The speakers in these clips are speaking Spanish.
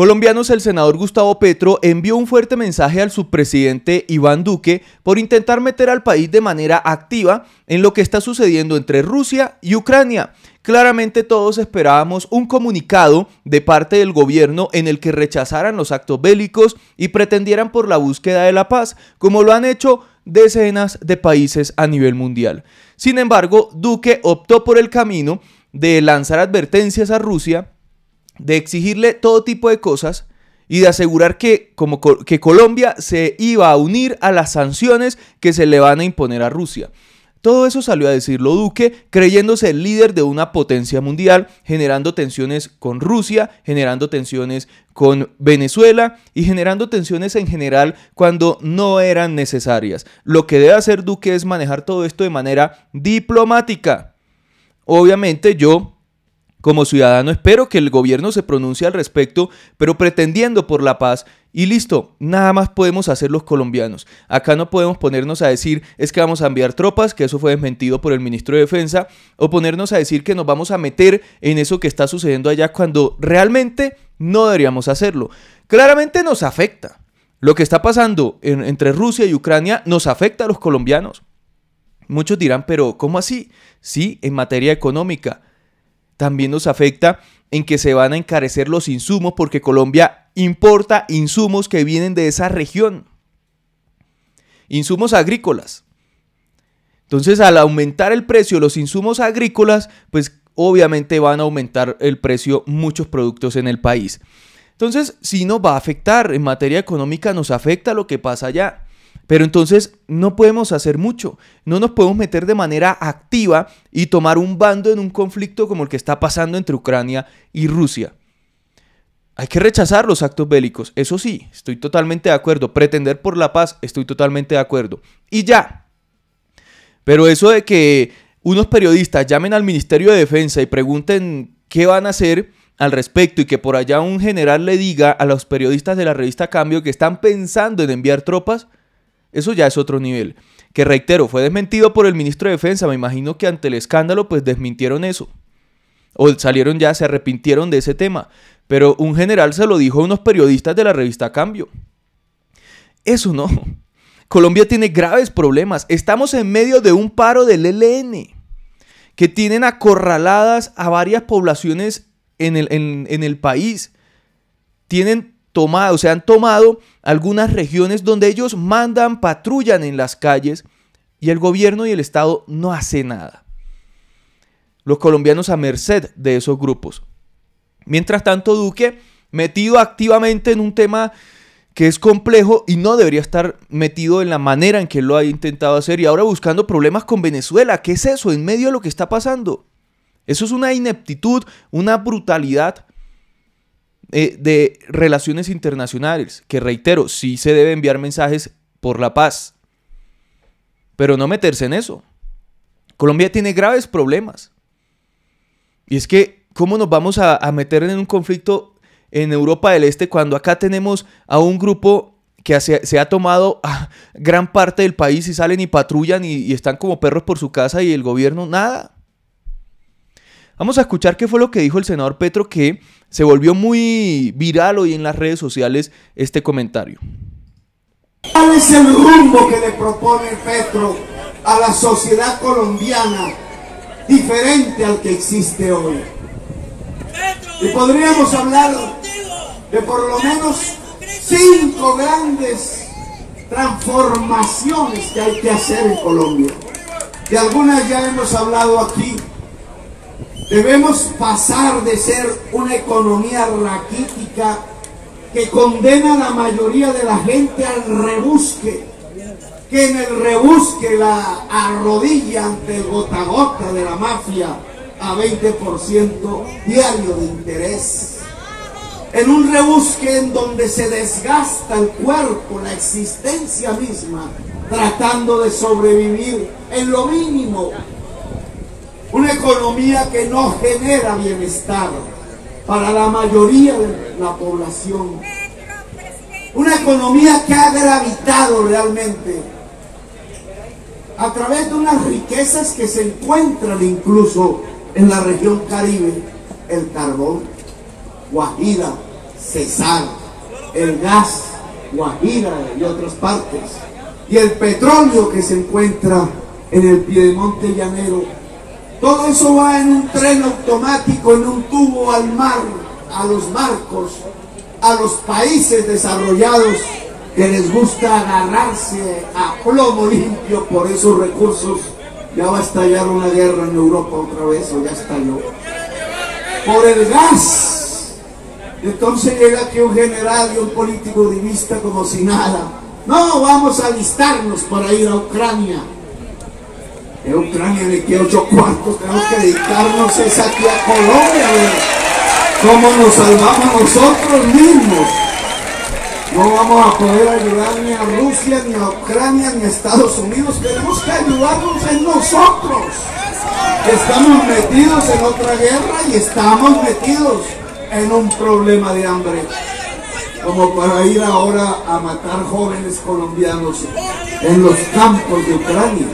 colombianos, el senador Gustavo Petro envió un fuerte mensaje al subpresidente Iván Duque por intentar meter al país de manera activa en lo que está sucediendo entre Rusia y Ucrania. Claramente todos esperábamos un comunicado de parte del gobierno en el que rechazaran los actos bélicos y pretendieran por la búsqueda de la paz, como lo han hecho decenas de países a nivel mundial. Sin embargo, Duque optó por el camino de lanzar advertencias a Rusia de exigirle todo tipo de cosas y de asegurar que, como, que Colombia se iba a unir a las sanciones que se le van a imponer a Rusia. Todo eso salió a decirlo Duque, creyéndose el líder de una potencia mundial, generando tensiones con Rusia, generando tensiones con Venezuela y generando tensiones en general cuando no eran necesarias. Lo que debe hacer Duque es manejar todo esto de manera diplomática. Obviamente yo como ciudadano espero que el gobierno se pronuncie al respecto, pero pretendiendo por la paz y listo, nada más podemos hacer los colombianos. Acá no podemos ponernos a decir es que vamos a enviar tropas, que eso fue desmentido por el ministro de Defensa, o ponernos a decir que nos vamos a meter en eso que está sucediendo allá cuando realmente no deberíamos hacerlo. Claramente nos afecta. Lo que está pasando entre Rusia y Ucrania nos afecta a los colombianos. Muchos dirán, pero ¿cómo así? Sí, en materia económica también nos afecta en que se van a encarecer los insumos porque Colombia importa insumos que vienen de esa región. Insumos agrícolas. Entonces, al aumentar el precio de los insumos agrícolas, pues obviamente van a aumentar el precio muchos productos en el país. Entonces, si nos va a afectar, en materia económica nos afecta lo que pasa allá. Pero entonces no podemos hacer mucho, no nos podemos meter de manera activa y tomar un bando en un conflicto como el que está pasando entre Ucrania y Rusia. Hay que rechazar los actos bélicos, eso sí, estoy totalmente de acuerdo. Pretender por la paz, estoy totalmente de acuerdo. Y ya. Pero eso de que unos periodistas llamen al Ministerio de Defensa y pregunten qué van a hacer al respecto y que por allá un general le diga a los periodistas de la revista Cambio que están pensando en enviar tropas, eso ya es otro nivel. Que reitero, fue desmentido por el ministro de Defensa. Me imagino que ante el escándalo pues desmintieron eso. O salieron ya, se arrepintieron de ese tema. Pero un general se lo dijo a unos periodistas de la revista Cambio. Eso no. Colombia tiene graves problemas. Estamos en medio de un paro del ELN que tienen acorraladas a varias poblaciones en el, en el país. Tienen tomado, se han tomado algunas regiones donde ellos mandan, patrullan en las calles y el gobierno y el Estado no hace nada. Los colombianos a merced de esos grupos. Mientras tanto, Duque, metido activamente en un tema que es complejo y no debería estar metido en la manera en que lo ha intentado hacer y ahora buscando problemas con Venezuela. ¿Qué es eso en medio de lo que está pasando? Eso es una ineptitud, una brutalidad eh, de relaciones internacionales, que reitero, sí se debe enviar mensajes por la paz, pero no meterse en eso. Colombia tiene graves problemas. Y es que, ¿cómo nos vamos a, meter en un conflicto en Europa del Este cuando acá tenemos a un grupo que se, ha tomado gran parte del país y salen y patrullan y, están como perros por su casa y el gobierno nada. Vamos a escuchar qué fue lo que dijo el senador Petro que se volvió muy viral hoy en las redes sociales este comentario. ¿Cuál es el rumbo que le propone Petro a la sociedad colombiana diferente al que existe hoy? Y podríamos hablar de por lo menos cinco grandes transformaciones que hay que hacer en Colombia. De algunas ya hemos hablado aquí, Debemos pasar de ser una economía raquítica que condena a la mayoría de la gente al rebusque, que en el rebusque la arrodilla ante el gota gota de la mafia a 20% diario de interés. En un rebusque en donde se desgasta el cuerpo, la existencia misma, tratando de sobrevivir en lo mínimo, economía que no genera bienestar para la mayoría de la población. Una economía que ha gravitado realmente a través de unas riquezas que se encuentran incluso en la región caribe, el carbón, Guajira, Cesar, el gas, Guajira y otras partes, y el petróleo que se encuentra en el Piedemonte Llanero todo eso va en un tren automático, en un tubo al mar, a los barcos, a los países desarrollados que les gusta agarrarse a plomo limpio por esos recursos. Ya va a estallar una guerra en Europa otra vez, o ya estalló. Por el gas. Entonces llega aquí un general y un político divista como si nada. No, vamos a alistarnos para ir a Ucrania en Ucrania de que ocho cuartos tenemos que dedicarnos es aquí a Colombia, cómo nos salvamos nosotros mismos. No vamos a poder ayudar ni a Rusia, ni a Ucrania, ni a Estados Unidos. Tenemos que ayudarnos en nosotros. Estamos metidos en otra guerra y estamos metidos en un problema de hambre. Como para ir ahora a matar jóvenes colombianos en los campos de Ucrania.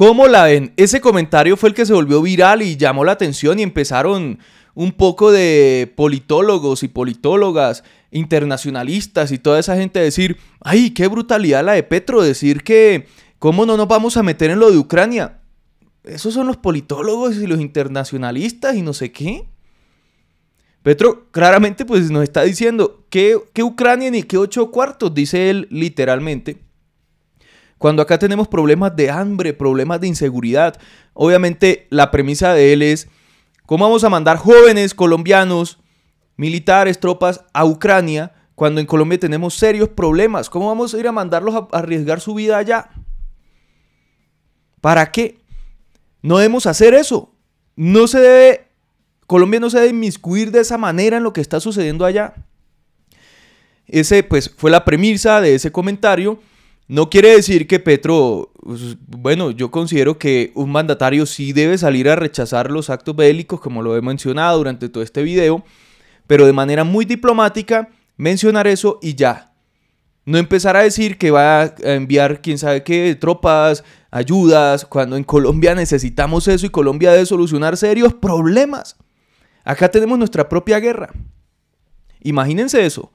¿Cómo la ven? Ese comentario fue el que se volvió viral y llamó la atención y empezaron un poco de politólogos y politólogas, internacionalistas y toda esa gente a decir, ay, qué brutalidad la de Petro, decir que, ¿cómo no nos vamos a meter en lo de Ucrania? Esos son los politólogos y los internacionalistas y no sé qué. Petro claramente pues nos está diciendo que, que Ucrania ni que ocho cuartos, dice él literalmente. Cuando acá tenemos problemas de hambre, problemas de inseguridad, obviamente la premisa de él es, ¿cómo vamos a mandar jóvenes colombianos, militares, tropas a Ucrania cuando en Colombia tenemos serios problemas? ¿Cómo vamos a ir a mandarlos a arriesgar su vida allá? ¿Para qué? No debemos hacer eso. No se debe, Colombia no se debe inmiscuir de esa manera en lo que está sucediendo allá. Ese pues fue la premisa de ese comentario. No quiere decir que Petro, pues, bueno, yo considero que un mandatario sí debe salir a rechazar los actos bélicos, como lo he mencionado durante todo este video, pero de manera muy diplomática mencionar eso y ya. No empezar a decir que va a enviar quién sabe qué, tropas, ayudas, cuando en Colombia necesitamos eso y Colombia debe solucionar serios problemas. Acá tenemos nuestra propia guerra. Imagínense eso,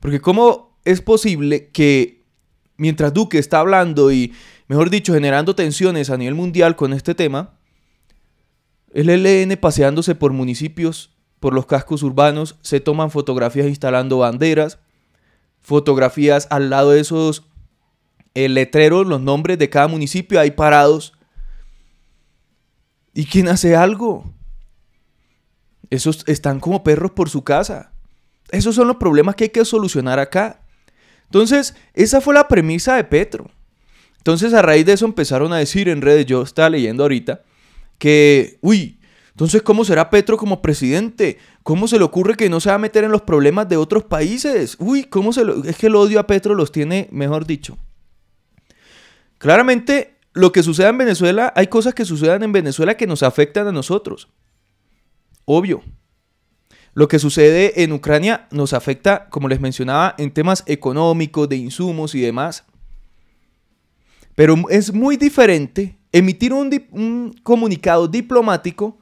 porque ¿cómo es posible que mientras Duque está hablando y, mejor dicho, generando tensiones a nivel mundial con este tema, el LN paseándose por municipios, por los cascos urbanos, se toman fotografías instalando banderas, fotografías al lado de esos eh, letreros, los nombres de cada municipio ahí parados. ¿Y quién hace algo? Esos están como perros por su casa. Esos son los problemas que hay que solucionar acá. Entonces, esa fue la premisa de Petro. Entonces, a raíz de eso empezaron a decir en redes, yo estaba leyendo ahorita, que, uy, entonces, ¿cómo será Petro como presidente? ¿Cómo se le ocurre que no se va a meter en los problemas de otros países? Uy, ¿cómo se lo... Es que el odio a Petro los tiene, mejor dicho. Claramente, lo que suceda en Venezuela, hay cosas que sucedan en Venezuela que nos afectan a nosotros. Obvio. Lo que sucede en Ucrania nos afecta, como les mencionaba, en temas económicos, de insumos y demás. Pero es muy diferente emitir un, comunicado diplomático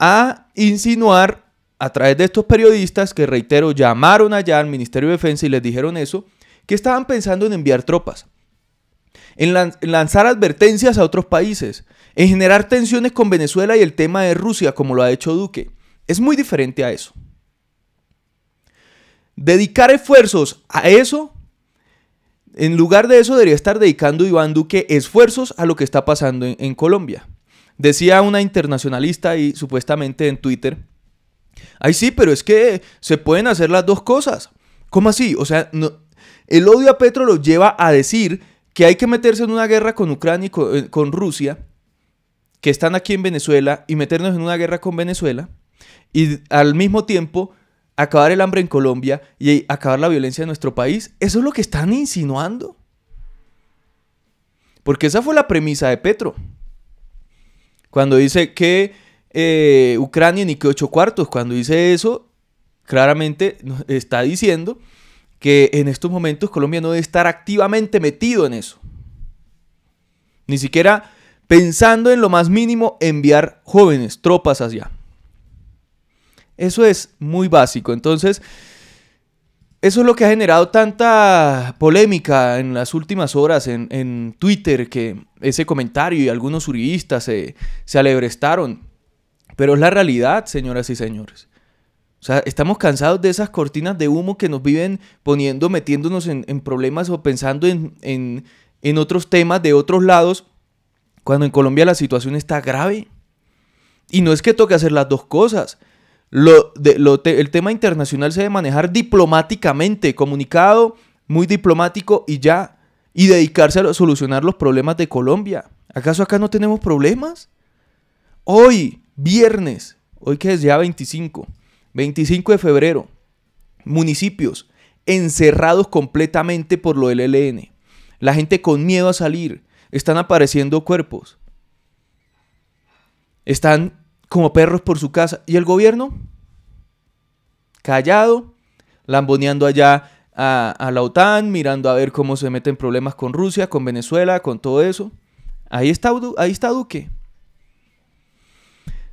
a insinuar a través de estos periodistas que, reitero, llamaron allá al Ministerio de Defensa y les dijeron eso, que estaban pensando en enviar tropas, en lanzar advertencias a otros países, en generar tensiones con Venezuela y el tema de Rusia, como lo ha hecho Duque es muy diferente a eso. Dedicar esfuerzos a eso, en lugar de eso debería estar dedicando Iván Duque esfuerzos a lo que está pasando en, Colombia. Decía una internacionalista y supuestamente en Twitter, ay sí, pero es que se pueden hacer las dos cosas. ¿Cómo así? O sea, el odio a Petro lo lleva a decir que hay que meterse en una guerra con Ucrania y eh, con Rusia, que están aquí en Venezuela, y meternos en una guerra con Venezuela y al mismo tiempo acabar el hambre en Colombia y acabar la violencia en nuestro país. Eso es lo que están insinuando. Porque esa fue la premisa de Petro. Cuando dice que eh, Ucrania ni que ocho cuartos, cuando dice eso, claramente está diciendo que en estos momentos Colombia no debe estar activamente metido en eso. Ni siquiera pensando en lo más mínimo enviar jóvenes, tropas hacia eso es muy básico. Entonces, eso es lo que ha generado tanta polémica en las últimas horas en, Twitter, que ese comentario y algunos uribistas se, alebrestaron. Pero es la realidad, señoras y señores. O sea, estamos cansados de esas cortinas de humo que nos viven poniendo, metiéndonos en, problemas o pensando en otros temas de otros lados, cuando en Colombia la situación está grave. Y no es que toque hacer las dos cosas. Lo, de, el tema internacional se debe manejar diplomáticamente, comunicado muy diplomático y ya, y dedicarse a solucionar los problemas de Colombia. ¿Acaso acá no tenemos problemas? Hoy, viernes, hoy que es ya 25, 25 de febrero, municipios encerrados completamente por lo del e La gente con miedo a salir, están apareciendo cuerpos. Están como perros por su casa. ¿Y el gobierno? Callado, lamboneando allá a, la OTAN, mirando a ver cómo se meten problemas con Rusia, con Venezuela, con todo eso. Ahí está, ahí está Duque.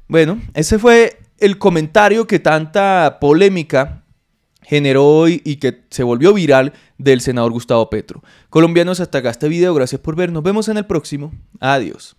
Bueno, ese fue el comentario que tanta polémica generó hoy y que se volvió viral del senador Gustavo Petro. Colombianos, hasta acá este video. Gracias por vernos. Nos vemos en el próximo. Adiós.